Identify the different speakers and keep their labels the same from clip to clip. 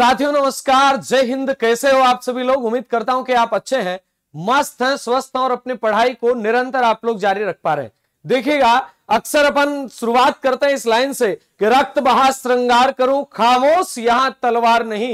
Speaker 1: साथियों नमस्कार जय हिंद कैसे हो आप सभी लोग उम्मीद करता हूं कि आप अच्छे हैं मस्त हैं स्वस्थ हैं और अपनी पढ़ाई को निरंतर आप लोग जारी रख पा रहे हैं देखिएगा अक्सर अपन शुरुआत करते हैं इस लाइन से कि रक्त बहा श्रृंगार करूं खामोश यहां तलवार नहीं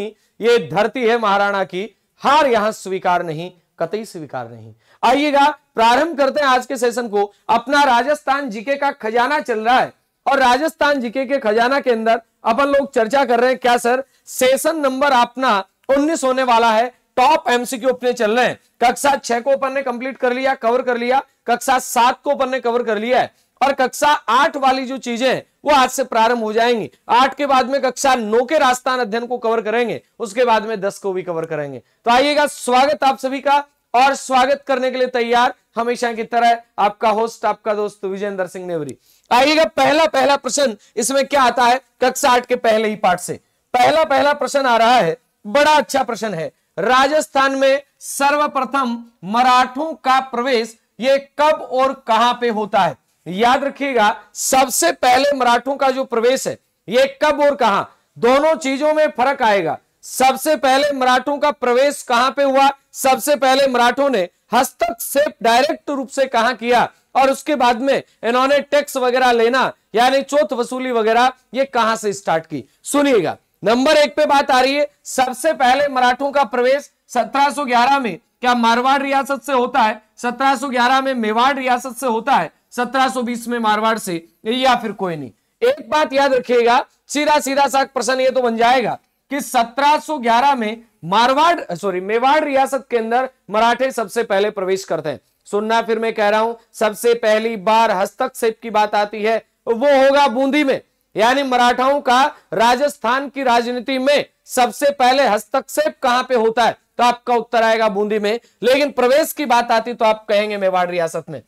Speaker 1: ये धरती है महाराणा की हार यहां स्वीकार नहीं कतई स्वीकार नहीं आइएगा प्रारंभ करते हैं आज के सेशन को अपना राजस्थान जीके का खजाना चल रहा है और राजस्थान जीके के खजाना के अंदर अपन लोग चर्चा कर रहे हैं क्या सर सेशन नंबर अपना उन्नीस होने वाला है टॉप एमसीक्यू अपने चल रहे हैं कक्षा छह को अपन ने कंप्लीट कर लिया कवर कर लिया कक्षा सात को अपन ने कवर कर लिया है और कक्षा आठ वाली जो चीजें वो आज से प्रारंभ हो जाएंगी आठ के बाद में कक्षा नौ के राजस्थान अध्ययन को कवर करेंगे उसके बाद में दस को भी कवर करेंगे तो आइएगा स्वागत आप सभी का और स्वागत करने के लिए तैयार हमेशा की तरह आपका होस्ट आपका दोस्त विजेंद्र सिंह नेवरी आइएगा पहला पहला प्रश्न इसमें क्या आता है कक्षा आठ के पहले ही पाठ से पहला पहला प्रश्न आ रहा है बड़ा अच्छा प्रश्न है राजस्थान में सर्वप्रथम मराठों का प्रवेश ये कब और कहां पे होता है याद रखिएगा सबसे पहले मराठों का जो प्रवेश है ये कब और कहां दोनों चीजों में फर्क आएगा सबसे पहले मराठों का प्रवेश कहां पे हुआ सबसे पहले मराठों ने हस्तक्षेप डायरेक्ट रूप से कहा किया और उसके बाद में इन्होंने टैक्स वगैरह लेना यानी चौथ वसूली वगैरह ये कहां से स्टार्ट की सुनिएगा नंबर एक पे बात आ रही है सबसे पहले मराठों का प्रवेश 1711 में क्या मारवाड़ रियासत से होता है 1711 में मेवाड़ रियासत से होता है 1720 में मारवाड़ से या फिर कोई नहीं एक बात याद रखिएगा सीधा सीधा सा प्रश्न ये तो बन जाएगा कि 1711 में मारवाड़ सॉरी मेवाड़ रियासत के अंदर मराठे सबसे पहले प्रवेश करते हैं सुनना फिर मैं कह रहा हूं सबसे पहली बार हस्तक्षेप की बात आती है वो होगा बूंदी में यानी मराठाओं का राजस्थान की राजनीति में सबसे पहले हस्तक्षेप कहां पे होता है तो आपका उत्तर आएगा बूंदी में लेकिन प्रवेश की बात आती तो आप कहेंगे मेवाड़ रियासत में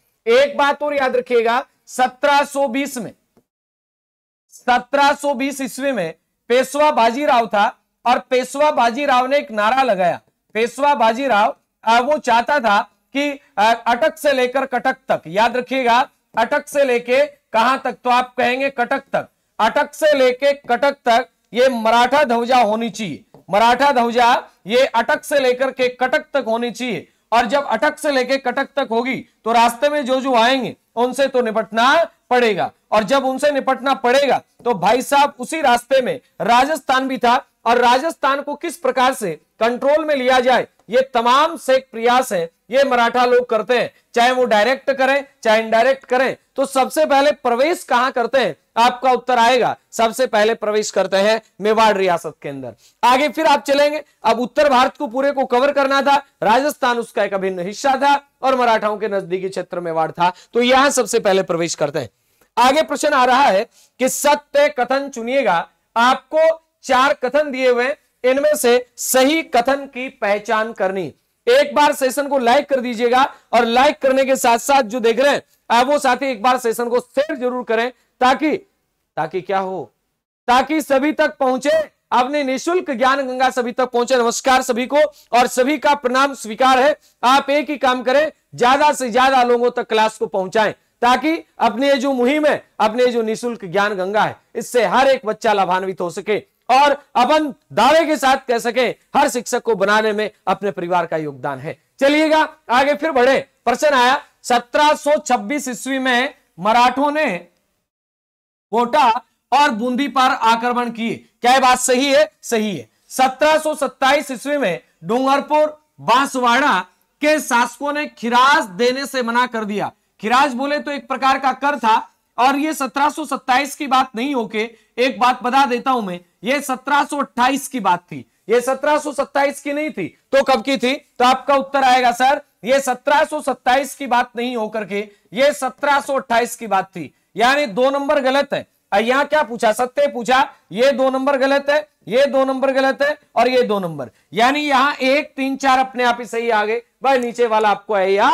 Speaker 1: एक बात और याद रखिएगा 1720 में 1720 ईस्वी में पेशवा बाजीराव था और पेशवा बाजीराव ने एक नारा लगाया पेशवा बाजीराव वो चाहता था कि अटक से लेकर कटक तक याद रखिएगा अटक से लेके कहां तक तो आप कहेंगे कटक तक अटक से लेके कटक तक ये मराठा ध्वजा होनी चाहिए मराठा ध्वजा ये अटक से लेकर के कटक तक होनी चाहिए और जब अटक से लेके कटक तक होगी तो रास्ते में जो जो आएंगे उनसे तो निपटना पड़ेगा और जब उनसे निपटना पड़ेगा तो भाई साहब उसी रास्ते में राजस्थान भी था और राजस्थान को किस प्रकार से कंट्रोल में लिया जाए ये तमाम से प्रयास है ये मराठा लोग करते हैं चाहे वो डायरेक्ट करें चाहे इनडायरेक्ट करें तो सबसे पहले प्रवेश कहां करते हैं आपका उत्तर आएगा सबसे पहले प्रवेश करते हैं मेवाड़ रियासत के अंदर आगे फिर आप चलेंगे अब उत्तर भारत को पूरे को कवर करना था राजस्थान उसका एक अभिन्न हिस्सा था और मराठाओं के नजदीकी क्षेत्र मेवाड़ था तो यहां सबसे पहले प्रवेश करते हैं आगे प्रश्न आ रहा है कि सत्य कथन चुनिएगा आपको चार कथन दिए हुए इनमें से सही कथन की पहचान करनी एक बार सेशन को लाइक कर दीजिएगा और लाइक करने के साथ साथ जो देख रहे हैं वो साथी एक बार सेशन को शेयर जरूर करें ताकि ताकि क्या हो ताकि सभी तक पहुंचे आपने निशुल्क ज्ञान गंगा सभी तक पहुंचे नमस्कार सभी को और सभी का प्रणाम स्वीकार है आप एक ही काम करें ज्यादा से ज्यादा लोगों तक क्लास को पहुंचाएं ताकि अपनी जो मुहिम है अपने जो निशुल्क ज्ञान गंगा है इससे हर एक बच्चा लाभान्वित हो सके और अपन दावे के साथ कह सके हर शिक्षक को बनाने में अपने परिवार का योगदान है चलिएगा आगे फिर बढ़े प्रश्न आया 1726 ईस्वी में मराठों ने कोटा और बूंदी पर आक्रमण किए क्या ये बात सही है सही है 1727 ईस्वी में डूंगरपुर बांसवाड़ा के शासकों ने खिराज देने से मना कर दिया खिराज बोले तो एक प्रकार का कर था और ये 1727 की बात नहीं होके एक बात बता देता हूं मैं ये 1728 की बात थी ये 1727 की नहीं थी तो कब की थी तो आपका उत्तर आएगा सर ये 1727 की बात नहीं होकर के ये 1728 की बात थी यानी दो नंबर गलत है यहां क्या पूछा सत्य पूछा ये दो नंबर गलत है ये दो नंबर गलत है और ये दो नंबर यानी यहां एक तीन चार अपने आप ही सही आ गए भाई नीचे वाला आपको आए या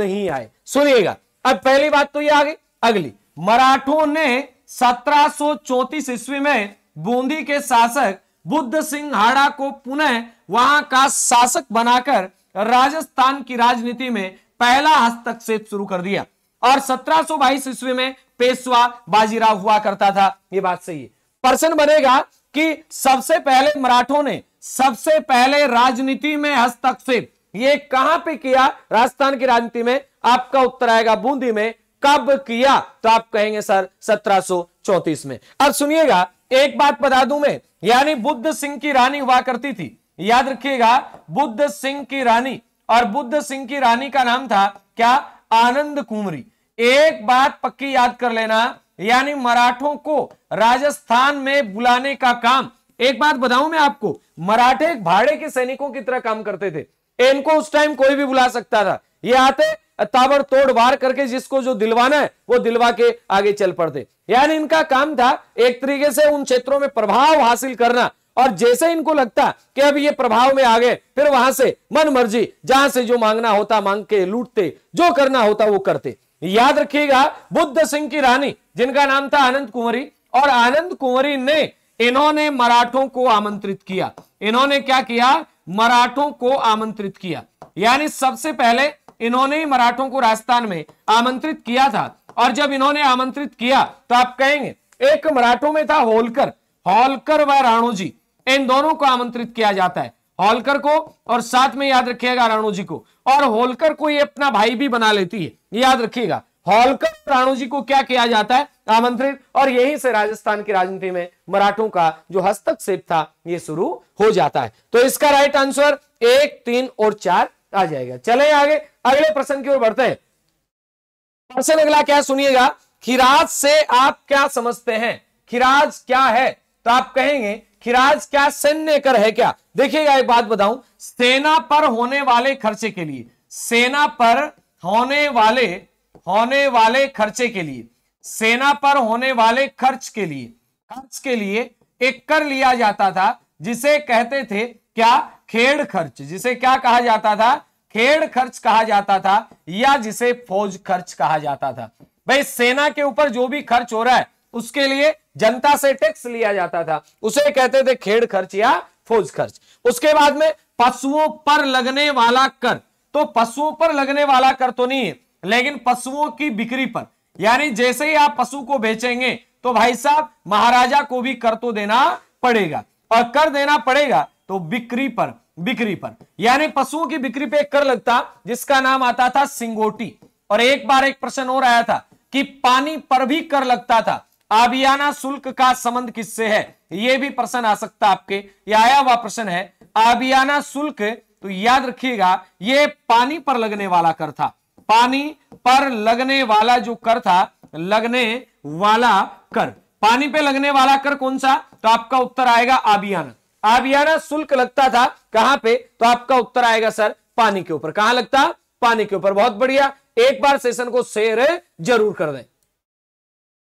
Speaker 1: नहीं आए सुनिएगा अब पहली बात तो ये आ गई अगली मराठों ने सत्रह ईस्वी में बूंदी के शासक बुद्ध सिंह हाड़ा को पुनः वहां का शासक बनाकर राजस्थान की राजनीति में पहला हस्तक्षेप शुरू कर दिया और सत्रह ईस्वी में पेशवा बाजीराव हुआ करता था ये बात सही है प्रश्न बनेगा कि सबसे पहले मराठों ने सबसे पहले राजनीति में हस्तक्षेप ये कहां पे किया राजस्थान की राजनीति में आपका उत्तर आएगा बूंदी में कब किया तो आप कहेंगे सर 1734 में अब सुनिएगा एक बात बता दूं मैं यानी बुद्ध सिंह की रानी हुआ करती थी याद रखिएगा बुद्ध सिंह की रानी और बुद्ध सिंह की रानी का नाम था क्या आनंद कुमरी एक बात पक्की याद कर लेना यानी मराठों को राजस्थान में बुलाने का काम एक बात बताऊं मैं आपको मराठे भाड़े के सैनिकों की तरह काम करते थे इनको उस टाइम कोई भी बुला सकता था ये आते ताबड़तोड़ वार करके जिसको जो दिलवाना है वो दिलवा के आगे चल पड़ते यानी इनका काम था एक तरीके से उन क्षेत्रों में प्रभाव हासिल करना और जैसे इनको लगता कि अब ये प्रभाव में आ गए फिर वहां से मन मर्जी जहां से जो मांगना होता मांग के लूटते जो करना होता वो करते याद रखिएगा बुद्ध सिंह की रानी जिनका नाम था आनंद कुंवरी और आनंद कुंवरी ने इन्होंने मराठों को आमंत्रित किया इन्होंने क्या किया मराठों को आमंत्रित किया यानी सबसे पहले इन्होंने ही मराठों को राजस्थान में आमंत्रित किया था और जब इन्होंने आमंत्रित किया तो आप कहेंगे एक मराठों में था होलकर होलकर व राणोजी इन दोनों को आमंत्रित किया जाता है होलकर को और साथ में याद रखिएगा राणू जी को और होलकर को ये अपना भाई भी बना लेती है याद रखिएगा होलकर राणू जी को क्या किया जाता है आमंत्रित और यहीं से राजस्थान की राजनीति में मराठों का जो हस्तक्षेप था ये शुरू हो जाता है तो इसका राइट आंसर एक तीन और चार आ जाएगा चले आगे अगले प्रश्न की ओर बढ़ते हैं प्रश्न अगला क्या सुनिएगा खिराज से आप क्या समझते हैं खिराज क्या है तो आप कहेंगे खिराज क्या सैन्य कर है क्या देखिएगा एक बात बताऊं सेना पर होने वाले खर्चे के लिए सेना पर होने वाले होने वाले खर्चे के लिए सेना पर होने वाले खर्च के लिए खर्च के लिए एक कर लिया जाता था जिसे कहते थे क्या खेड़ खर्च जिसे क्या कहा जाता था खेड़ खर्च कहा जाता था या जिसे फौज खर्च कहा जाता था भाई सेना के ऊपर जो भी खर्च हो रहा है उसके लिए जनता से टैक्स लिया जाता था उसे कहते थे खेड़ खर्च या फौज खर्च उसके बाद में पशुओं पर लगने वाला कर तो पशुओं पर लगने वाला कर तो नहीं है लेकिन पशुओं की बिक्री पर यानी जैसे ही आप पशु को बेचेंगे तो भाई साहब महाराजा को भी कर तो देना पड़ेगा और कर देना पड़ेगा तो बिक्री पर बिक्री पर यानी पशुओं की बिक्री पे एक कर लगता जिसका नाम आता था सिंगोटी और एक बार एक प्रश्न और आया था कि पानी पर भी कर लगता था आबियाना शुल्क का संबंध किससे है यह भी प्रश्न आ सकता आपके यह आया हुआ प्रश्न है आबियाना शुल्क तो याद रखिएगा यह पानी पर लगने वाला कर था पानी पर लगने वाला जो कर था लगने वाला कर पानी पे लगने वाला कर कौन सा तो आपका उत्तर आएगा आबियाना आबियाना शुल्क लगता था कहां पे तो आपका उत्तर आएगा सर पानी के ऊपर कहां लगता पानी के ऊपर बहुत बढ़िया एक बार सेशन को शेयर जरूर कर दें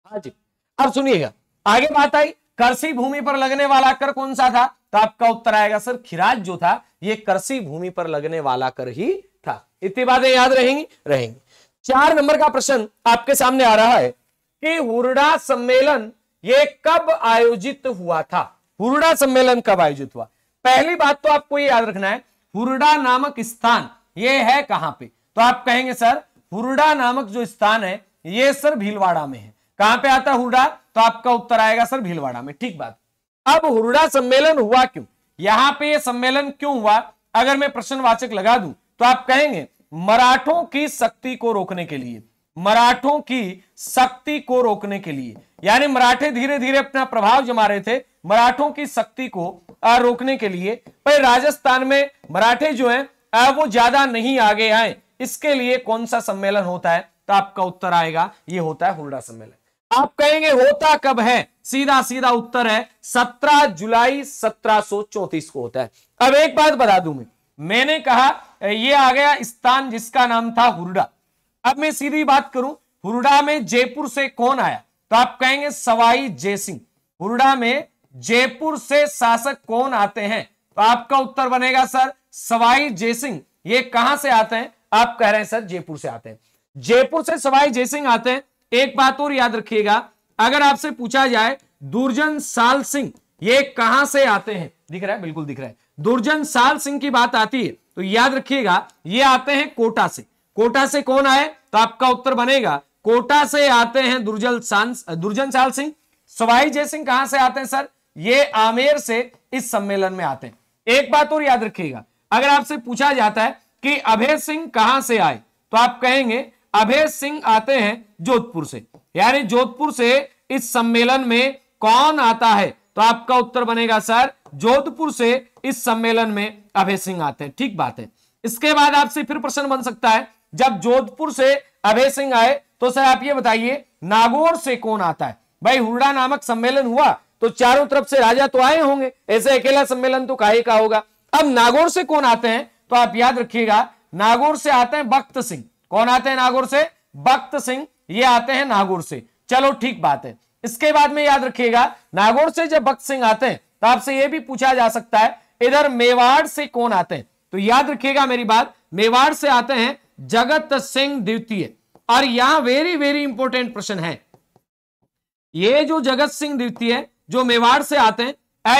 Speaker 1: हाँ जी अब सुनिएगा आगे बात आई कृषि भूमि पर लगने वाला कर कौन सा था तो आपका उत्तर आएगा सर खिराज जो था ये कृषि भूमि पर लगने वाला कर ही था इतनी बातें याद रहेंगी रहेंगी चार नंबर का प्रश्न आपके सामने आ रहा है कि हुरडा सम्मेलन ये कब आयोजित हुआ था हुरडा सम्मेलन कब आयोजित हुआ पहली बात तो आपको ये याद रखना है हुरडा नामक स्थान ये है कहां पे तो आप कहेंगे सर हुरडा नामक जो स्थान है ये सर भीलवाड़ा में है कहां पे आता हुरडा तो आपका उत्तर आएगा सर भीलवाड़ा में ठीक बात अब हुरडा सम्मेलन हुआ क्यों यहां पे ये सम्मेलन क्यों हुआ अगर मैं प्रश्नवाचक लगा दूं तो आप कहेंगे मराठों की शक्ति को रोकने के लिए मराठों की शक्ति को रोकने के लिए यानी मराठे धीरे धीरे अपना प्रभाव जमा रहे थे मराठों की शक्ति को रोकने के लिए पर राजस्थान में मराठे जो हैं वो ज्यादा नहीं आगे आए इसके लिए कौन सा सम्मेलन होता है तो आपका उत्तर आएगा ये होता है हुडा सम्मेलन आप कहेंगे होता कब है सीधा सीधा उत्तर है 17 जुलाई 1734 को होता है अब एक बात बता दू मैं मैंने कहा ये आ गया स्थान जिसका नाम था हुरडा अब मैं सीधी बात करूं हुरडा में जयपुर से कौन आया तो आप कहेंगे सवाई जयसिंह हुरडा में जयपुर से शासक कौन आते हैं तो आपका उत्तर बनेगा सर सवाई जयसिंह ये कहां से आते हैं आप कह रहे हैं सर जयपुर से आते हैं जयपुर से सवाई जयसिंह आते हैं एक बात और याद रखिएगा अगर आपसे पूछा जाए दुर्जन साल सिंह ये कहां से आते हैं दिख रहा है बिल्कुल दिख रहा है दुर्जन साल सिंह की बात आती है तो याद रखिएगा ये आते हैं कोटा से कोटा से कौन आए तो आपका उत्तर बनेगा कोटा से आते हैं दुर्जन सांस दुर्जन साल सिंह सवाई जय सिंह कहां से आते हैं सर ये आमेर से इस सम्मेलन में आते हैं एक बात और याद रखिएगा अगर आपसे पूछा जाता है कि अभय सिंह कहां से आए तो आप कहेंगे अभय सिंह आते हैं जोधपुर से यानी जोधपुर से इस सम्मेलन में कौन आता है तो आपका उत्तर बनेगा सर जोधपुर से इस सम्मेलन में अभय सिंह आते हैं ठीक बात है इसके बाद आपसे फिर प्रश्न बन सकता है जब जोधपुर से अभय सिंह आए तो सर आप ये बताइए नागौर से कौन आता है भाई हुड़ा नामक सम्मेलन हुआ तो चारों तरफ से राजा तो आए होंगे ऐसे अकेला सम्मेलन तो काहे का होगा अब नागौर से कौन आते हैं तो आप याद रखिएगा नागौर से आते हैं भक्त सिंह कौन आते हैं नागौर से भक्त सिंह ये आते हैं नागौर से चलो ठीक बात है इसके बाद में याद रखिएगा नागौर से जब भक्त सिंह आते हैं तो आपसे यह भी पूछा जा सकता है इधर मेवाड़ से कौन आते हैं तो याद रखिएगा मेरी बात मेवाड़ से आते हैं जगत सिंह द्वितीय और यहां वेरी वेरी इंपॉर्टेंट प्रश्न है ये जो जगत सिंह द्वितीय जो मेवाड़ से आते हैं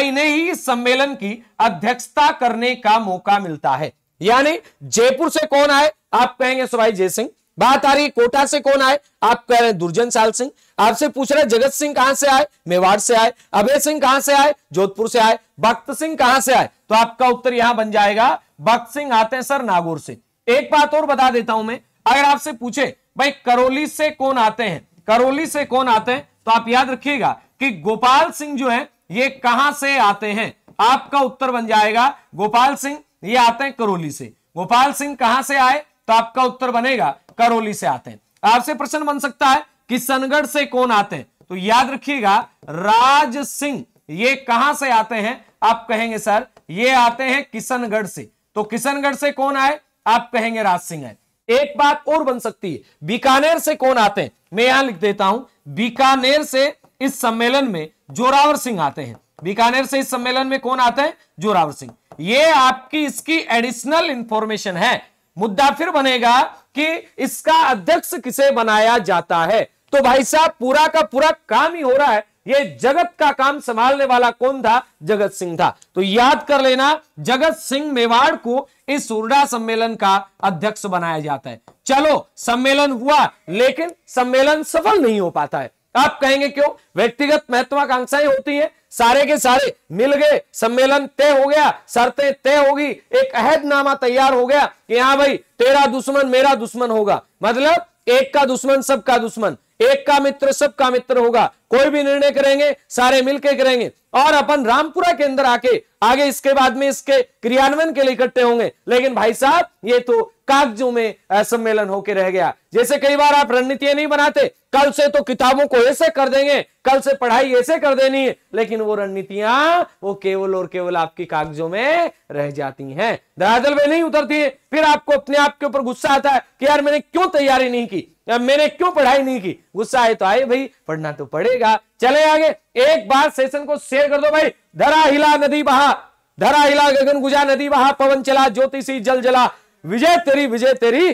Speaker 1: इन्हें ही इस सम्मेलन की अध्यक्षता करने का मौका मिलता है यानी जयपुर से कौन आए आप कहेंगे सुभाई जय सिंह बात आ रही है कोटा से कौन आए आप कह रहे हैं दुर्जन साल सिंह आपसे पूछ रहे जगत सिंह कहां से आए मेवाड़ से आए अभय सिंह कहां से आए जोधपुर से आए भक्त सिंह कहां से आए तो आपका उत्तर यहां बन जाएगा भक्त सिंह आते हैं सर नागौर से एक बात और बता देता हूं मैं अगर आपसे पूछे भाई करौली से कौन आते हैं करौली से कौन आते हैं तो आप याद रखिएगा कि गोपाल सिंह जो है ये कहां से आते हैं आपका उत्तर बन जाएगा गोपाल सिंह ये आते हैं करौली से गोपाल सिंह कहां से आए तो आपका उत्तर बनेगा करौली से आते हैं आपसे प्रश्न बन सकता है किशनगढ़ से कौन आते हैं तो याद रखिएगा राज सिंह ये कहां से आते हैं आप कहेंगे सर ये आते हैं किशनगढ़ से तो किशनगढ़ से कौन आए आप कहेंगे राज सिंह आए एक बात और बन सकती है बीकानेर से कौन आते हैं मैं यहां लिख देता हूं बीकानेर से इस सम्मेलन में जोरावर सिंह आते हैं बीकानेर से इस सम्मेलन में कौन आता है जोरावर सिंह ये आपकी इसकी एडिशनल इंफॉर्मेशन है मुद्दा फिर बनेगा कि इसका अध्यक्ष किसे बनाया जाता है तो भाई साहब पूरा का पूरा काम ही हो रहा है ये जगत का काम संभालने वाला कौन था जगत सिंह था तो याद कर लेना जगत सिंह मेवाड़ को इस उर्डा सम्मेलन का अध्यक्ष बनाया जाता है चलो सम्मेलन हुआ लेकिन सम्मेलन सफल नहीं हो पाता है आप कहेंगे क्यों व्यक्तिगत महत्वाकांक्षाएं होती हैं सारे के सारे मिल गए सम्मेलन तय हो गया शर्तें तय होगी एक अहदनामा तैयार हो गया कि हाँ भाई तेरा दुश्मन मेरा दुश्मन होगा मतलब एक का दुश्मन सबका दुश्मन एक का मित्र सबका मित्र होगा कोई भी निर्णय करेंगे सारे मिलके करेंगे और अपन रामपुरा के अंदर आके आगे इसके बाद में इसके क्रियान्वयन के लिए इकट्ठे होंगे लेकिन भाई साहब ये तो कागजों में सम्मेलन होके रह गया जैसे कई बार आप रणनीतियां नहीं बनाते कल से तो किताबों को ऐसे कर देंगे कल से पढ़ाई ऐसे कर देनी है लेकिन वो रणनीतियां वो केवल और केवल आपकी कागजों में रह जाती हैं दरअसल वे नहीं उतरती है फिर आपको अपने आप के ऊपर गुस्सा आता है कि यार मैंने क्यों तैयारी नहीं की या मैंने क्यों पढ़ाई नहीं की गुस्सा आए तो आए भाई पढ़ना तो पड़ेगा चले आगे एक बार सेशन को शेयर कर दो भाई धरा हिला नदी बहा धरा हिला गगन गुजा नदी बहा पवन चला ज्योतिषी जल जला विजय तेरी विजय तेरी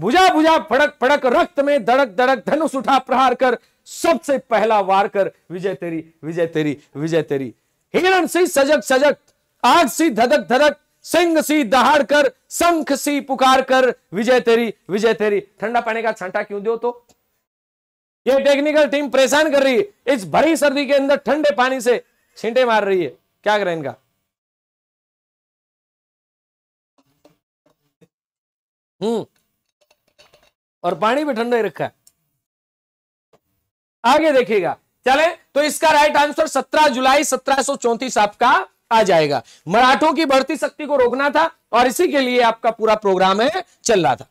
Speaker 1: बुझा बुझा फड़क फड़क रक्त में धड़क धड़क धनुष उठा प्रहार कर सबसे पहला वार कर विजय तेरी विजय तेरी विजय तेरी हिरण सी सजग सजग आग सी धधक धधक सिंह सी दहाड़ कर शंख सी पुकार कर विजय तेरी विजय तेरी ठंडा पानी का छंटा क्यों दो तो ये टेक्निकल टीम परेशान कर रही है इस भरी सर्दी के अंदर ठंडे पानी से छींटे मार रही है क्या करें इनका हम्म और पानी भी ठंडा ही रखा है आगे देखिएगा चले तो इसका राइट आंसर 17 जुलाई सत्रह आपका आ जाएगा मराठों की बढ़ती शक्ति को रोकना था और इसी के लिए आपका पूरा प्रोग्राम है चल रहा था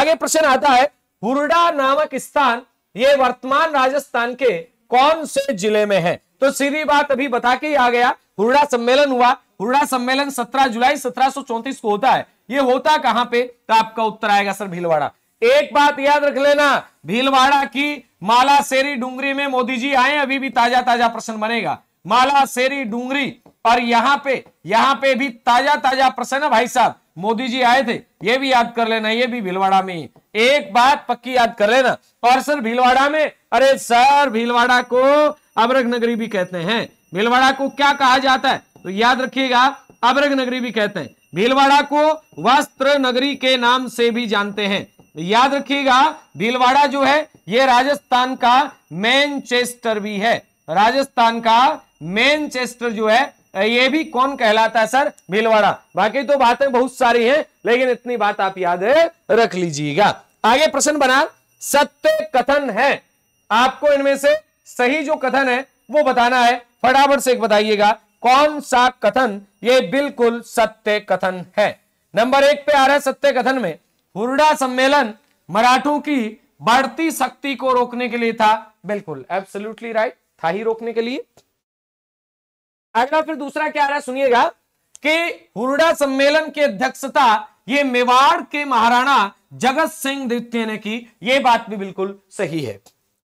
Speaker 1: आगे प्रश्न आता है हुरडा नामक स्थान ये वर्तमान राजस्थान के कौन से जिले में है तो सीधी बात अभी बता के ही आ गया हुरडा सम्मेलन हुआ हुरड़ा सम्मेलन 17 जुलाई सत्रह को होता है ये होता कहां पे तो आपका उत्तर आएगा सर भीलवाड़ा एक बात याद रख लेना भीलवाड़ा की माला सेरी डूंगरी में मोदी जी आए अभी भी ताजा ताजा प्रश्न बनेगा माला शेरी डूंगरी और यहाँ पे यहाँ पे भी ताजा ताजा प्रश्न है भाई साहब मोदी जी आए थे ये भी याद कर लेना ये भी भीलवाड़ा में एक बात पक्की याद कर लेना और सर भीलवाड़ा में अरे सर भीलवाड़ा को अमरक नगरी भी कहते हैं भीलवाड़ा को क्या कहा जाता है तो याद रखिएगा अब्रग नगरी भी कहते हैं भीलवाड़ा को वस्त्र नगरी के नाम से भी जानते हैं याद रखिएगा भीलवाड़ा जो है यह राजस्थान का मैनचेस्टर भी है राजस्थान का मैनचेस्टर जो है ये भी कौन कहलाता है सर भीलवाड़ा बाकी तो बातें बहुत सारी हैं लेकिन इतनी बात आप याद रख लीजिएगा आगे प्रश्न बना सत्य कथन है आपको इनमें से सही जो कथन है वो बताना है फटाफट से एक बताइएगा कौन सा कथन ये बिल्कुल सत्य कथन है नंबर एक पे आ रहा है सत्य कथन में हुरडा सम्मेलन मराठों की बढ़ती शक्ति को रोकने के लिए था बिल्कुल एब्सोल्युटली राइट था ही रोकने के लिए अगला फिर दूसरा क्या आ रहा है सुनिएगा कि हुरडा सम्मेलन की अध्यक्षता ये मेवाड़ के महाराणा जगत सिंह द्वितीय ने की यह बात भी बिल्कुल सही है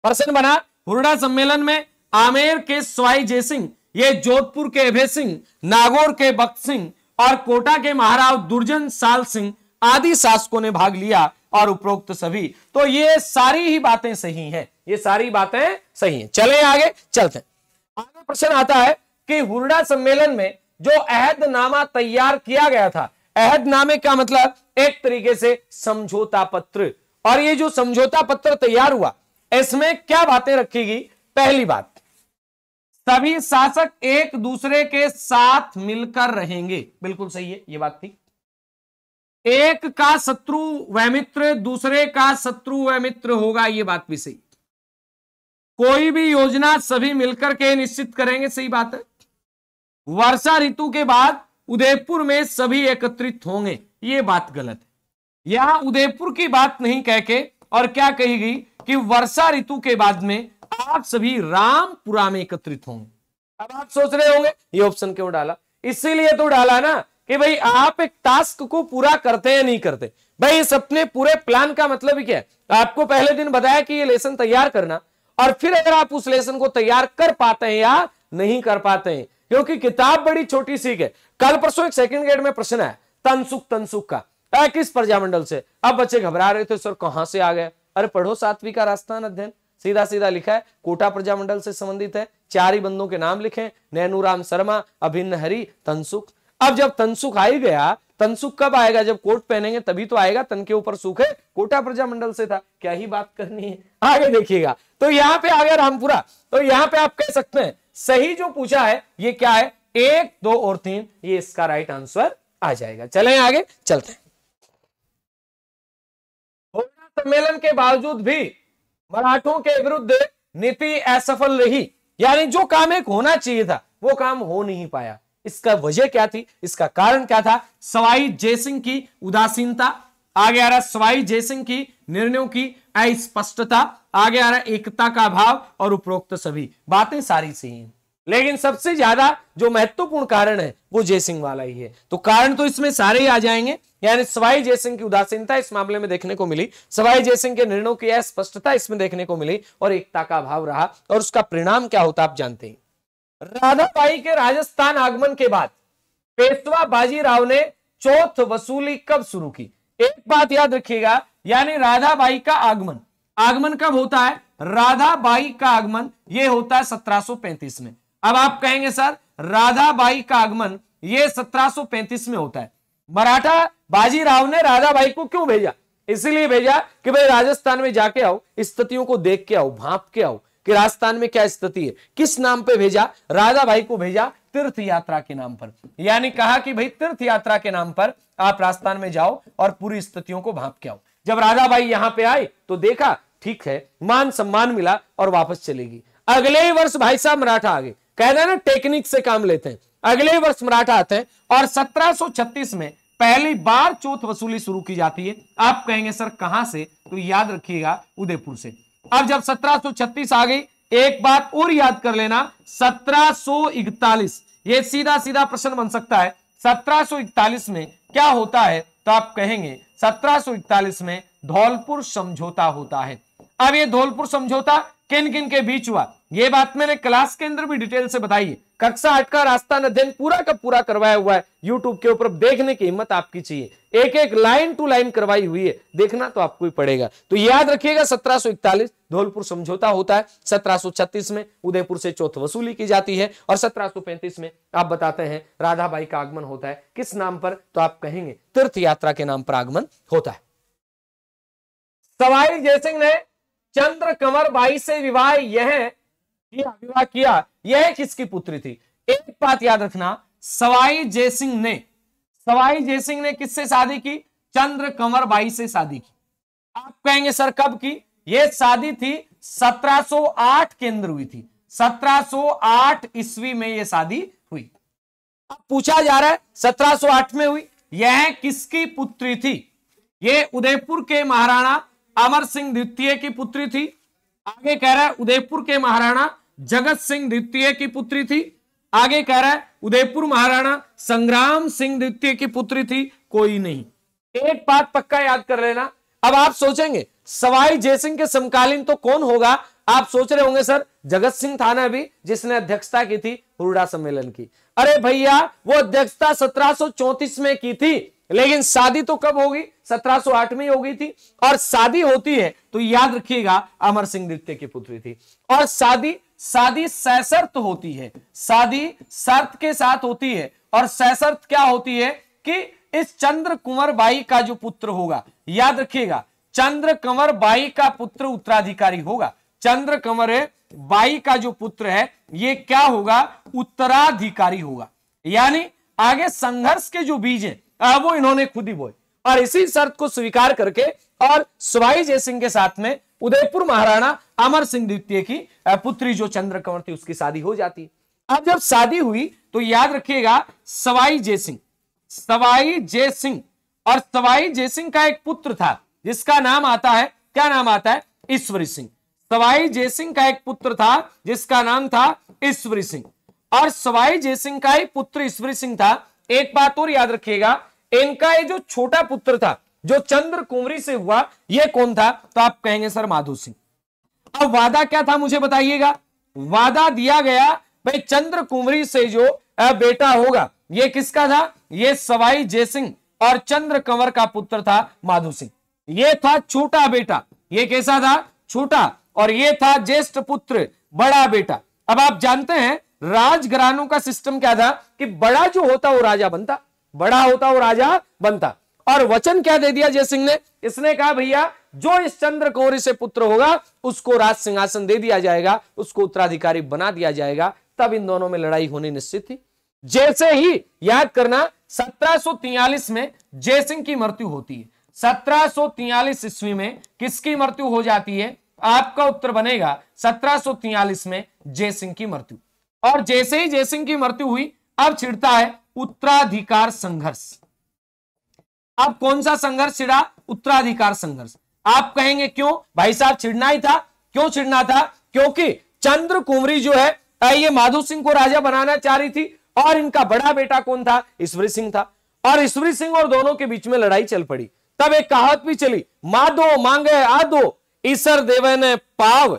Speaker 1: प्रश्न बना हुरडा सम्मेलन में आमेर के स्वाई जयसिंह ये जोधपुर के अभय सिंह नागौर के भक्त सिंह और कोटा के महाराज दुर्जन साल सिंह आदि शासकों ने भाग लिया और उपरोक्त सभी तो ये सारी ही बातें सही हैं ये सारी बातें सही हैं चले आगे चलते आगे प्रश्न आता है कि हुरडा सम्मेलन में जो अहदनामा तैयार किया गया था अहदनामे का मतलब एक तरीके से समझौता पत्र और ये जो समझौता पत्र तैयार हुआ इसमें क्या बातें रखी गई पहली बात तभी शासक एक दूसरे के साथ मिलकर रहेंगे बिल्कुल सही है ये बात थी एक का शत्रु वैमित्र मित्र दूसरे का शत्रु वैमित्र मित्र होगा ये बात भी सही कोई भी योजना सभी मिलकर के निश्चित करेंगे सही बात है वर्षा ऋतु के बाद उदयपुर में सभी एकत्रित होंगे ये बात गलत है यहां उदयपुर की बात नहीं कहके और क्या कही गई कि वर्षा ऋतु के बाद में आप सभी रामपुरा में एकत्रित होंगे अब आप सोच रहे होंगे ये ऑप्शन क्यों डाला इसीलिए तो डाला ना कि भाई आप एक टास्क को पूरा करते हैं नहीं करते भाई इस अपने पूरे प्लान का मतलब ही क्या है आपको पहले दिन बताया कि ये लेसन तैयार करना और फिर अगर आप उस लेसन को तैयार कर पाते हैं या नहीं कर पाते हैं क्योंकि किताब बड़ी छोटी सी है कल परसों एक सेकंड ग्रेड में प्रश्न है तनसुख तनसुख का किस प्रजामंडल से अब बच्चे घबरा रहे थे सर कहां से आ गए अरे पढ़ो सातवी का राजस्थान अध्ययन सीधा सीधा लिखा है कोटा प्रजामंडल से संबंधित है चार ही बंदों के नाम लिखे नैनूराम शर्मा अभिन्न हरि तनसुख अब जब तनसुख आई गया तनसुख कब आएगा जब कोट पहनेंगे तभी तो आएगा तन के ऊपर सुख है कोटा प्रजामंडल से था क्या ही बात करनी है आगे देखिएगा तो यहाँ पे आ गया रामपुरा तो यहाँ पे आप कह सकते हैं सही जो पूछा है ये क्या है एक दो और तीन ये इसका राइट आंसर आ जाएगा चले आगे चलते हैं सम्मेलन के बावजूद भी मराठों के विरुद्ध नीति असफल रही यानी जो काम एक होना चाहिए था वो काम हो नहीं पाया इसका वजह क्या थी इसका कारण क्या था सवाई जयसिंह की उदासीनता आगे आ रहा सवाई जयसिंह की निर्णयों की अस्पष्टता आगे आ रहा एकता का अभाव और उपरोक्त सभी बातें सारी सही हैं लेकिन सबसे ज्यादा जो महत्वपूर्ण कारण है वो जयसिंह वाला ही है तो कारण तो इसमें सारे ही आ जाएंगे यानी सवाई जयसिंह की उदासीनता इस मामले में देखने को मिली सवाई जयसिंह के निर्णयों की अस्पष्टता इसमें देखने को मिली और एकता का अभाव रहा और उसका परिणाम क्या होता आप जानते हैं राधाबाई के राजस्थान आगमन के बाद पेशवा बाजीराव ने चौथ वसूली कब शुरू की एक बात याद रखिएगा यानी राधाबाई का आगमन आगमन कब होता है राधाबाई का आगमन यह होता है 1735 में अब आप कहेंगे सर राधाबाई का आगमन ये 1735 में होता है मराठा बाजीराव ने राधाबाई को क्यों भेजा इसीलिए भेजा कि भाई राजस्थान में जाके आओ स्थितियों को देख के आओ भाप के आओ कि राजस्थान में क्या स्थिति है किस नाम पे भेजा राधाबाई को भेजा तीर्थ यात्रा के नाम पर यानी कहा कि भाई तीर्थ यात्रा के नाम पर आप राजस्थान में जाओ और पूरी स्थितियों को भाप के आओ जब राधाबाई यहां पर आए तो देखा ठीक है मान सम्मान मिला और वापस चलेगी अगले ही वर्ष भाई साहब मराठा आ गए कहना ना टेक्निक से काम लेते हैं अगले वर्ष मराठा आते हैं और 1736 में पहली बार चौथ वसूली शुरू की जाती है आप कहेंगे सर कहां से तो याद रखिएगा उदयपुर से अब जब 1736 आ गई एक बात और याद कर लेना 1741 ये सीधा सीधा प्रश्न बन सकता है 1741 में क्या होता है तो आप कहेंगे 1741 में धौलपुर समझौता होता है अब ये धौलपुर समझौता किन किन के बीच हुआ ये बात मैंने क्लास के अंदर भी डिटेल से बताई है कक्षा आठ का रास्ता अध्ययन पूरा का पूरा करवाया हुआ है यूट्यूब के ऊपर देखने की हिम्मत आपकी चाहिए एक एक लाइन टू लाइन करवाई हुई है देखना तो आपको ही पड़ेगा तो याद रखिएगा 1741 धौलपुर समझौता होता है 1736 में उदयपुर से चौथ वसूली की जाती है और 1735 में आप बताते हैं राधाबाई का आगमन होता है किस नाम पर तो आप कहेंगे तीर्थ यात्रा के नाम पर आगमन होता है सवाई जयसिंह ने चंद्र कंवर बाई से विवाह यह किया विवाह किया यह किसकी पुत्री थी एक बात याद रखना सवाई जयसिंह ने सवाई जयसिंह ने किससे शादी की चंद्र कंवर बाई से शादी की आप कहेंगे सर कब की यह शादी थी 1708 के अंदर हुई थी 1708 ईस्वी में यह शादी हुई अब पूछा जा रहा है 1708 में हुई यह किसकी पुत्री थी यह उदयपुर के महाराणा अमर सिंह द्वितीय की पुत्री थी आगे कह रहा है उदयपुर के महाराणा जगत सिंह द्वितीय की पुत्री थी आगे कह रहा है उदयपुर महाराणा संग्राम सिंह द्वितीय की पुत्री थी कोई नहीं एक बात पक्का याद कर लेना अब आप सोचेंगे सवाई जयसिंह के समकालीन तो कौन होगा आप सोच रहे होंगे सर जगत सिंह थाना भी जिसने अध्यक्षता की थी हुरडा सम्मेलन की अरे भैया वो अध्यक्षता 1734 में की थी लेकिन शादी तो कब होगी 1708 में हो गई थी और शादी होती है तो याद रखिएगा अमर सिंह द्वितीय की पुत्री थी और शादी शादी सशर्त होती है शादी शर्त के साथ होती है और सशर्त क्या होती है कि इस चंद्र कुंवर बाई का जो पुत्र होगा याद रखिएगा चंद्र कंवर बाई का पुत्र उत्तराधिकारी होगा चंद्र कंवर बाई का जो पुत्र है ये क्या होगा उत्तराधिकारी होगा यानी आगे संघर्ष के जो बीज है वो इन्होंने खुद ही बोए और इसी शर्त को स्वीकार करके और सुभाई जयसिंह के साथ में उदयपुर महाराणा अमर सिंह द्वितीय की पुत्री जो चंद्र कंवर थी उसकी शादी हो जाती है अब जब शादी हुई तो याद रखिएगा सवाई सिंह सवाई जय सिंह और सवाई जयसिंह का एक पुत्र था जिसका नाम आता है क्या नाम आता है ईश्वरी सिंह सवाई जयसिंह का एक पुत्र था जिसका नाम था ईश्वरी सिंह और सवाई जयसिंह का ही पुत्र ईश्वरी सिंह था एक बात और याद रखिएगा इनका ये जो छोटा पुत्र था जो चंद्र कुंवरी से हुआ ये कौन था तो आप कहेंगे सर माधो सिंह अब वादा क्या था मुझे बताइएगा वादा दिया गया भाई चंद्र कुंवरी से जो बेटा होगा ये किसका था ये सवाई जय सिंह और चंद्र कंवर का पुत्र था माधो सिंह ये था छोटा बेटा ये कैसा था छोटा और ये था ज्येष्ठ पुत्र बड़ा बेटा अब आप जानते हैं राजघरानों का सिस्टम क्या था कि बड़ा जो होता वो राजा बनता बड़ा होता वो राजा बनता और वचन क्या दे दिया जयसिंह ने इसने कहा भैया जो इस चंद्र कोरे से पुत्र होगा उसको राज सिंहासन दे दिया जाएगा उसको उत्तराधिकारी बना दिया जाएगा तब इन दोनों में लड़ाई होनी निश्चित थी जैसे ही याद करना सत्रह में जयसिंह की मृत्यु होती है सत्रह ईस्वी में किसकी मृत्यु हो जाती है आपका उत्तर बनेगा सत्रह में जयसिंह की मृत्यु और जैसे ही जयसिंह की मृत्यु हुई अब छिड़ता है उत्तराधिकार संघर्ष अब कौन सा संघर्ष छिड़ा उत्तराधिकार संघर्ष आप कहेंगे क्यों भाई साहब छिड़ना ही था क्यों छिड़ना था क्योंकि चंद्र कुमरी जो है ये माधु सिंह को राजा बनाना चाह रही थी और इनका बड़ा बेटा कौन था ईश्वरी सिंह था और ईश्वरी सिंह और दोनों के बीच में लड़ाई चल पड़ी तब एक कहावत भी चली मा दो मांगे आ दो ईश्वर देवे ने पाव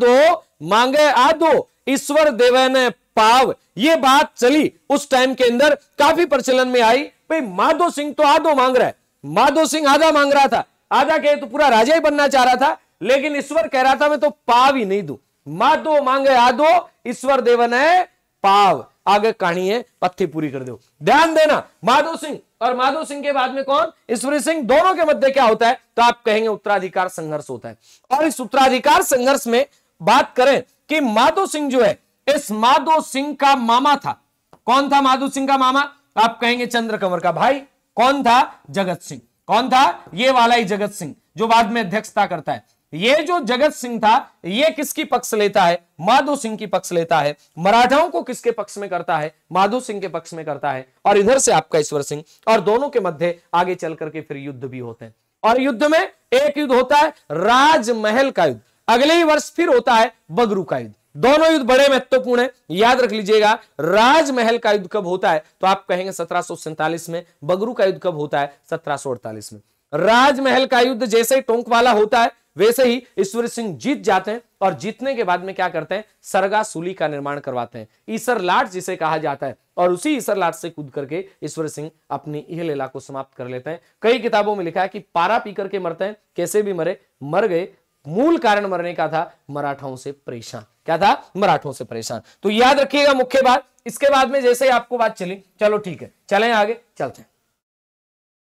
Speaker 1: दो मांगे दो ईश्वर देवन पाव ये बात चली उस टाइम के अंदर काफी प्रचलन में आई भाई माधो सिंह तो आधो मांग रहा है माधो सिंह आधा मांग रहा था आधा कहे तो पूरा राजा ही बनना चाह रहा था लेकिन ईश्वर कह रहा था मैं तो पाव ही नहीं दू माधो मांगे आधो ईश्वर देवन है पाव आगे कहानी है पत्थी पूरी कर दो ध्यान देना माधो सिंह और माधो सिंह के बाद में कौन ईश्वरी सिंह दोनों के मध्य क्या होता है तो आप कहेंगे उत्तराधिकार संघर्ष होता है और इस उत्तराधिकार संघर्ष में बात करें कि माधो सिंह जो है इस माधो सिंह का मामा था कौन था माधो सिंह का मामा आप कहेंगे चंद्र कंवर का भाई कौन था जगत सिंह कौन था ये वाला ही जगत सिंह जो बाद में अध्यक्षता करता है ये जो जगत सिंह था ये किसकी पक्ष लेता है माधो सिंह की पक्ष लेता है मराठाओं को किसके पक्ष में करता है माधो सिंह के पक्ष में करता है और इधर से आपका ईश्वर सिंह और दोनों के मध्य आगे चल करके फिर युद्ध भी होते हैं और युद्ध में एक युद्ध होता है राजमहल का युद्ध अगले ही वर्ष फिर होता है बगरू का युद्ध दोनों युद्ध बड़े महत्वपूर्ण है याद रख लीजिएगा राजमहल का युद्ध कब होता है तो आप कहेंगे सत्रह में बगरू का युद्ध कब होता है सत्रह में राजमहल का युद्ध जैसे ही टोंक वाला होता है वैसे ही ईश्वर सिंह जीत जाते हैं और जीतने के बाद में क्या करते हैं सरगा सूली का निर्माण करवाते हैं ईसर लाट जिसे कहा जाता है और उसी ईसर लाट से कूद करके ईश्वर सिंह अपनी यह लीला को समाप्त कर लेते हैं कई किताबों में लिखा है कि पारा पीकर के मरते हैं कैसे भी मरे मर गए मूल कारण मरने का था मराठाओं से परेशान क्या था मराठों से परेशान तो याद रखिएगा मुख्य बात इसके बाद में जैसे ही आपको बात चली चलो ठीक है चले आगे चलते हैं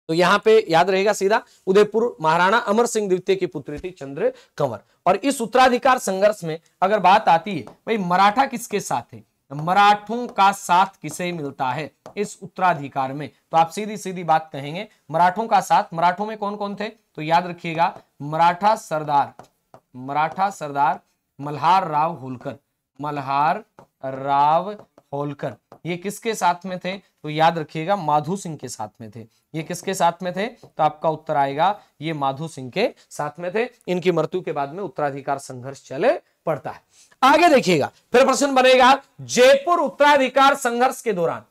Speaker 1: तो यहां पे याद रहेगा सीधा उदयपुर महाराणा अमर सिंह द्वितीय की पुत्री थी चंद्र कंवर और इस उत्तराधिकार संघर्ष में अगर बात आती है भाई मराठा किसके साथ है मराठों का साथ किसे मिलता है इस उत्तराधिकार में तो आप सीधी सीधी बात कहेंगे मराठों का साथ मराठों में कौन कौन थे तो याद रखिएगा मराठा सरदार मराठा सरदार मल्हार राव होलकर मल्हार राव होलकर ये किसके साथ में थे तो याद रखिएगा माधु सिंह के साथ में थे ये किसके साथ में थे तो आपका उत्तर आएगा ये माधु सिंह के साथ में थे इनकी मृत्यु के बाद में उत्तराधिकार संघर्ष चले पड़ता है आगे देखिएगा फिर प्रश्न बनेगा जयपुर उत्तराधिकार संघर्ष के दौरान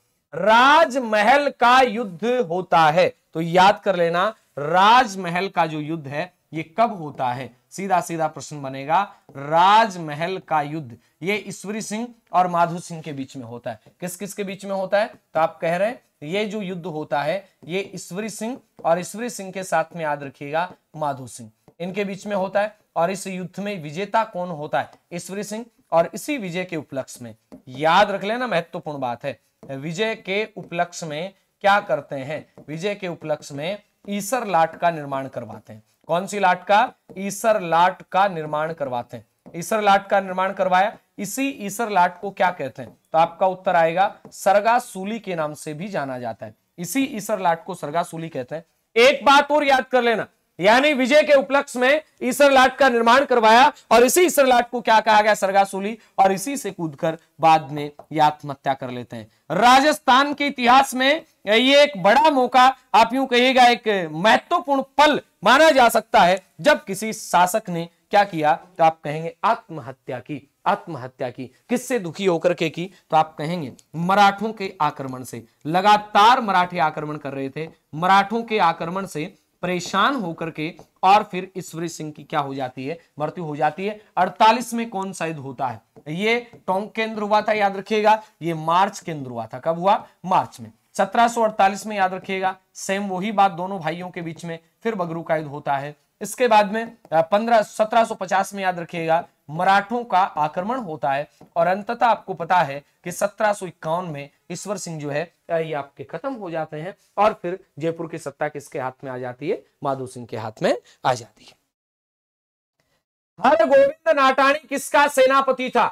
Speaker 1: राजमहल का युद्ध होता है तो याद कर लेना राजमहल का जो युद्ध है ये कब होता है सीधा सीधा प्रश्न बनेगा राजमहल का युद्ध ये ईश्वरी सिंह और माधु सिंह के बीच में होता है किस किस के बीच में होता है तो आप कह रहे हैं ये जो युद्ध होता है ये ईश्वरी सिंह और ईश्वरी सिंह के साथ में याद रखिएगा माधु सिंह इनके बीच में होता है और इस युद्ध में विजेता कौन होता है ईश्वरी सिंह और इसी विजय के उपलक्ष्य में याद रख लेना महत्वपूर्ण बात है विजय के उपलक्ष्य में क्या करते हैं विजय के उपलक्ष्य में ईसर लाट का निर्माण करवाते हैं कौन सी लाट का ईसर लाट का निर्माण करवाते हैं ईसर लाट का निर्माण करवाया इसी ईसर लाट को क्या कहते हैं तो आपका उत्तर आएगा सरगासूली के नाम से भी जाना जाता है इसी ईसर लाट को सरगासूली कहते हैं एक बात और याद कर लेना यानी विजय के उपलक्ष्य में ईसरलाट का निर्माण करवाया और इसी ईसरलाट को क्या कहा गया सरगासूली और इसी से कूदकर बाद में आत्महत्या कर लेते हैं राजस्थान के इतिहास में ये एक बड़ा मौका आप यूं कहिएगा एक महत्वपूर्ण पल माना जा सकता है जब किसी शासक ने क्या किया तो आप कहेंगे आत्महत्या की आत्महत्या की किससे दुखी होकर के की तो आप कहेंगे मराठों के आक्रमण से लगातार मराठे आक्रमण कर रहे थे मराठों के आक्रमण से परेशान होकर के और फिर ईश्वरी सिंह की क्या हो जाती है मृत्यु हो जाती है 48 में कौन सा युद्ध होता है ये टोंक केंद्र हुआ था याद रखिएगा ये मार्च केंद्र हुआ था कब हुआ मार्च में 1748 में याद रखिएगा सेम वही बात दोनों भाइयों के बीच में फिर बगरू का युद्ध होता है इसके बाद में पंद्रह सत्रह में याद रखिएगा मराठों का आक्रमण होता है और अंततः आपको पता है कि सत्रह में ईश्वर सिंह जो है ये आपके खत्म हो जाते हैं और फिर जयपुर की सत्ता किसके हाथ में आ जाती है माधो सिंह के हाथ में आ जाती है हर गोविंद नाटाणी किसका सेनापति था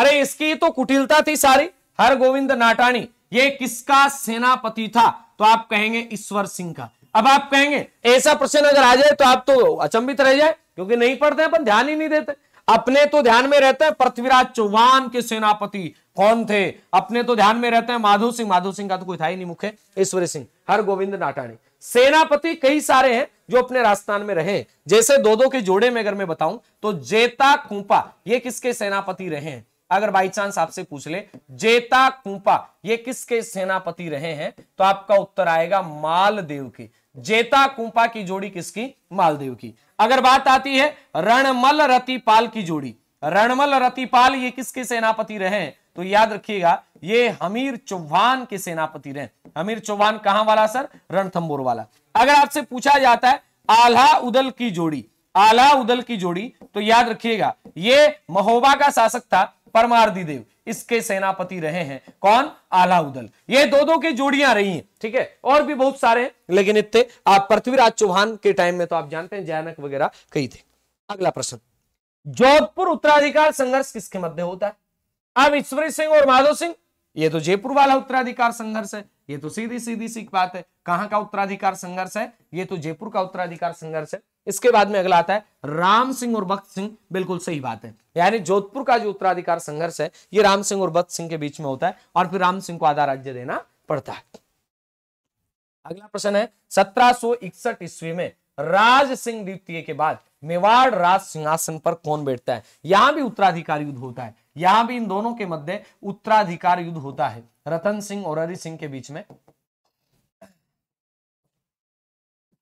Speaker 1: अरे इसकी तो कुटिलता थी सारी हर गोविंद नाटाणी ये किसका सेनापति था तो आप कहेंगे ईश्वर सिंह का अब आप कहेंगे ऐसा प्रश्न अगर आ जाए तो आप तो अचंभित रह जाए क्योंकि नहीं पढ़ते अपन ध्यान ही नहीं देते अपने तो ध्यान में रहते हैं पृथ्वीराज चौहान के सेनापति कौन थे अपने तो ध्यान में रहते हैं माधो सिंह माधो सिंह का तो कोई था ही नहीं मुख्य ईश्वरी सिंह हर गोविंद नाटाणी सेनापति कई सारे हैं जो अपने राजस्थान में रहे जैसे दो दो के जोड़े में अगर मैं बताऊं तो जेता कुंपा ये किसके सेनापति रहे हैं अगर बाई चांस आपसे पूछ ले जेता कुंपा ये किसके सेनापति रहे हैं तो आपका उत्तर आएगा मालदेव की जेता कुंपा की जोड़ी किसकी मालदेव की अगर बात आती है रणमल रतिपाल की जोड़ी रणमल रतिपाल ये किसके सेनापति रहे तो याद रखिएगा ये हमीर चौहान के सेनापति रहे हमीर चौहान कहां वाला सर रणथम्बोर वाला अगर आपसे पूछा जाता है आल्हा उदल की जोड़ी आल्हा उदल की जोड़ी तो याद रखिएगा ये महोबा का शासक था परमारदी देव इसके सेनापति रहे हैं कौन आलाउदल ये दो दो की जोड़ियां रही हैं ठीक है और भी बहुत सारे हैं लेकिन इतने आप पृथ्वीराज चौहान के टाइम में तो आप जानते हैं जैनक वगैरह कई थे अगला प्रश्न जोधपुर उत्तराधिकार संघर्ष किसके मध्य होता है अब ईश्वरी सिंह और माधव सिंह ये तो जयपुर वाला उत्तराधिकार संघर्ष है ये तो सीधी सीधी सी बात है कहां का उत्तराधिकार संघर्ष है ये तो जयपुर का उत्तराधिकार संघर्ष है इसके बाद में अगला आता है राम सिंह और भक्त सिंह बिल्कुल सही बात है यानी जोधपुर का जो उत्तराधिकार संघर्ष है ये राम सिंह और भक्त सिंह के बीच में होता है और फिर राम सिंह को आधा राज्य देना पड़ता है अगला प्रश्न है सत्रह ईस्वी में राज सिंह द्वितीय के बाद मेवाड़ राज सिंहासन पर कौन बैठता है यहां भी उत्तराधिकार युद्ध होता है यहां भी इन दोनों के मध्य उत्तराधिकार युद्ध होता है रतन सिंह और हरि सिंह के बीच में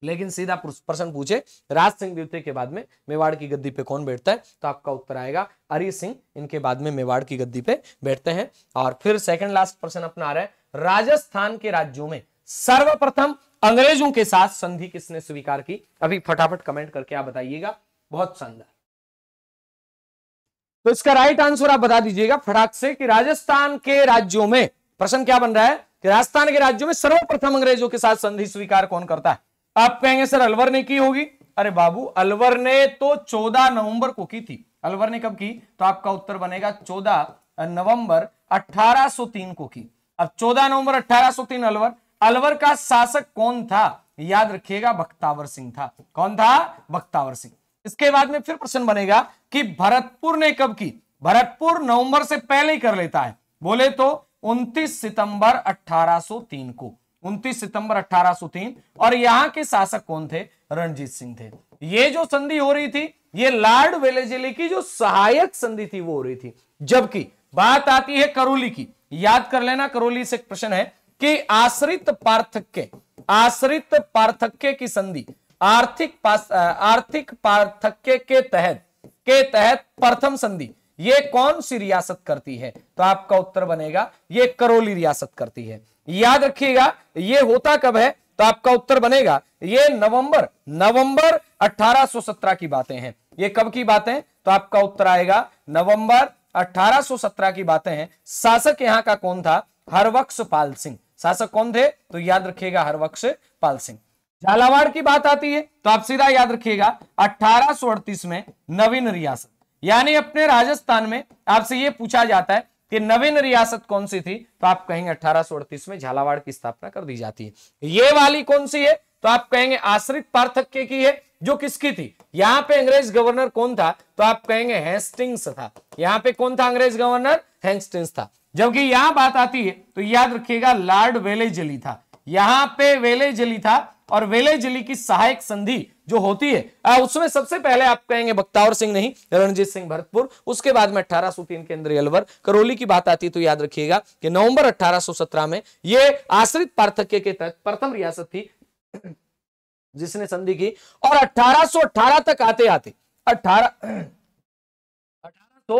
Speaker 1: लेकिन सीधा प्रश्न पूछे राज सिंह द्वितीय के बाद में मेवाड़ की गद्दी पे कौन बैठता है तो आपका उत्तर आएगा अरि सिंह इनके बाद में मेवाड़ की गद्दी पे बैठते हैं और फिर सेकंड लास्ट प्रश्न अपना आ रहा है राजस्थान के राज्यों में सर्वप्रथम अंग्रेजों के साथ संधि किसने स्वीकार की अभी फटाफट कमेंट करके आप बताइएगा बहुत शानदार तो इसका राइट आंसर आप बता दीजिएगा फटाक से कि राजस्थान के राज्यों में प्रश्न क्या बन रहा है कि राजस्थान के राज्यों में सर्वप्रथम अंग्रेजों के साथ संधि स्वीकार कौन करता है आप कहेंगे सर अलवर ने की होगी अरे बाबू अलवर ने तो 14 नवंबर को की थी अलवर ने कब की तो आपका उत्तर बनेगा 14 नवंबर 1803 को की अब 14 नवंबर 1803 अलवर अलवर का शासक कौन था याद रखिएगा बख्तावर सिंह था कौन था बख्तावर सिंह इसके बाद में फिर प्रश्न बनेगा कि भरतपुर ने कब की भरतपुर नवंबर से पहले ही कर लेता है बोले तो 29 सितंबर 1803 को 29 सितंबर 1803 और यहाँ के शासक कौन थे रणजीत सिंह थे ये जो संधि हो रही थी ये लॉर्ड वेलेजेली की जो सहायक संधि थी वो हो रही थी जबकि बात आती है करोली की याद कर लेना करोली से एक प्रश्न है कि आश्रित पार्थक्य आश्रित पार्थक्य की संधि आर्थिक आर्थिक पार्थक्य के तहत के तहत प्रथम संधि ये कौन सी रियासत करती है तो आपका उत्तर बनेगा ये करोली रियासत करती है याद रखिएगा ये होता कब है तो आपका उत्तर बनेगा ये नवंबर नवंबर 1817 की बातें हैं ये कब की बातें तो आपका उत्तर आएगा नवंबर 1817 की बातें हैं शासक यहां का कौन था हरवक्ष पाल सिंह शासक कौन थे तो याद रखिएगा हरवक्ष पाल सिंह झालावाड़ की बात आती है तो आप सीधा याद रखिएगा अठारह में नवीन रियासत यानी अपने राजस्थान में आपसे यह पूछा जाता है कि नवीन रियासत कौन सी थी तो आप कहेंगे अठारह में झालावाड़ की स्थापना कर दी जाती है ये वाली कौन सी है तो आप कहेंगे आश्रित पार्थक्य की है जो किसकी थी यहाँ पे अंग्रेज गवर्नर कौन था तो आप कहेंगे हेस्टिंग्स था यहाँ पे कौन था अंग्रेज गवर्नर हेस्टिंग्स था जबकि यहां बात आती है तो याद रखिएगा लॉर्ड वेलेजली था यहाँ पे वेलेजली था और वेले जली की सहायक संधि जो होती है आ, उसमें सबसे पहले आप कहेंगे बक्तावर सिंह नहीं रणजीत सिंह भरतपुर उसके बाद में अठारह तीन केंद्रीय अलवर करौली की बात आती तो याद रखिएगा कि नवंबर अठारह में यह आश्रित पार्थक्य के तहत प्रथम रियासत थी जिसने संधि की और अठारह तक आते आते अठारह सो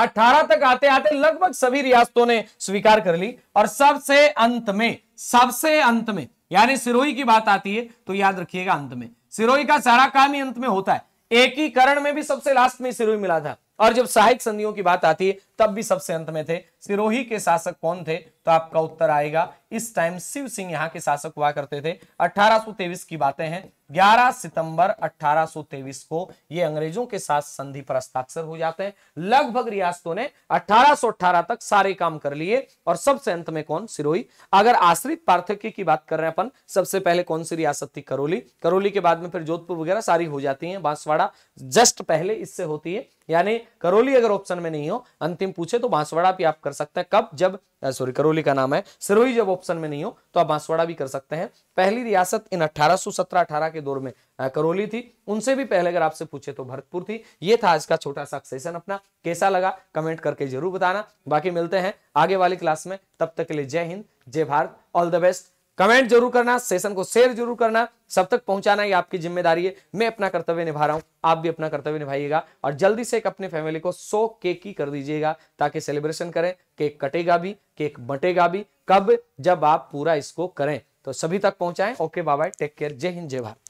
Speaker 1: अठारह तक आते आते लगभग सभी रियासतों ने स्वीकार कर ली और सबसे अंत में सबसे अंत में यानी सिरोही की बात आती है तो याद रखिएगा अंत में सिरोही का सारा काम ही अंत में होता है एकीकरण में भी सबसे लास्ट में सिरोही मिला था और जब सहायक संधियों की बात आती है तब भी सबसे अंत में थे सिरोही के शासक कौन थे तो आपका उत्तर आएगा इस टाइम शिव सिंह यहाँ के शासक हुआ करते थे 1823 की बातें हैं 11 सितंबर 1823 को ये अंग्रेजों के साथ संधि पर हस्ताक्षर हो जाते हैं लगभग रियासतों ने 1818 तक सारे काम कर लिए और सबसे अंत में कौन सिरोही अगर आश्रित पार्थक्य की बात कर रहे हैं अपन सबसे पहले कौन सी रियासत थी करोली करोली के बाद में फिर जोधपुर वगैरह सारी हो जाती है बांसवाड़ा जस्ट पहले इससे होती है यानी करोली अगर ऑप्शन में नहीं हो अंतिम पूछे तो बांसवाड़ा भी आप कर सकते हैं कब जब सॉरी करौली का नाम है सिरोही जब ऑप्शन में नहीं हो तो आप बांसवाड़ा भी कर सकते हैं पहली रियासत इन 1817-18 के दौर में करौली थी उनसे भी पहले अगर आपसे पूछे तो भरतपुर थी ये था आज का छोटा सा सेशन अपना कैसा लगा कमेंट करके जरूर बताना बाकी मिलते हैं आगे वाली क्लास में तब तक के लिए जय हिंद जय Bharat all the best comment जरूर करना सेशन को शेयर जरूर करना सब तक पहुंचाना ये आपकी जिम्मेदारी है मैं अपना कर्तव्य निभा रहा हूं आप भी अपना कर्तव्य निभाइएगा और जल्दी से एक अपने फैमिली को सो केक ही कर दीजिएगा ताकि सेलिब्रेशन करें केक कटेगा भी केक बटेगा भी कब जब आप पूरा इसको करें तो सभी तक पहुंचाएं ओके बाय टेक केयर जय हिंद जय भारत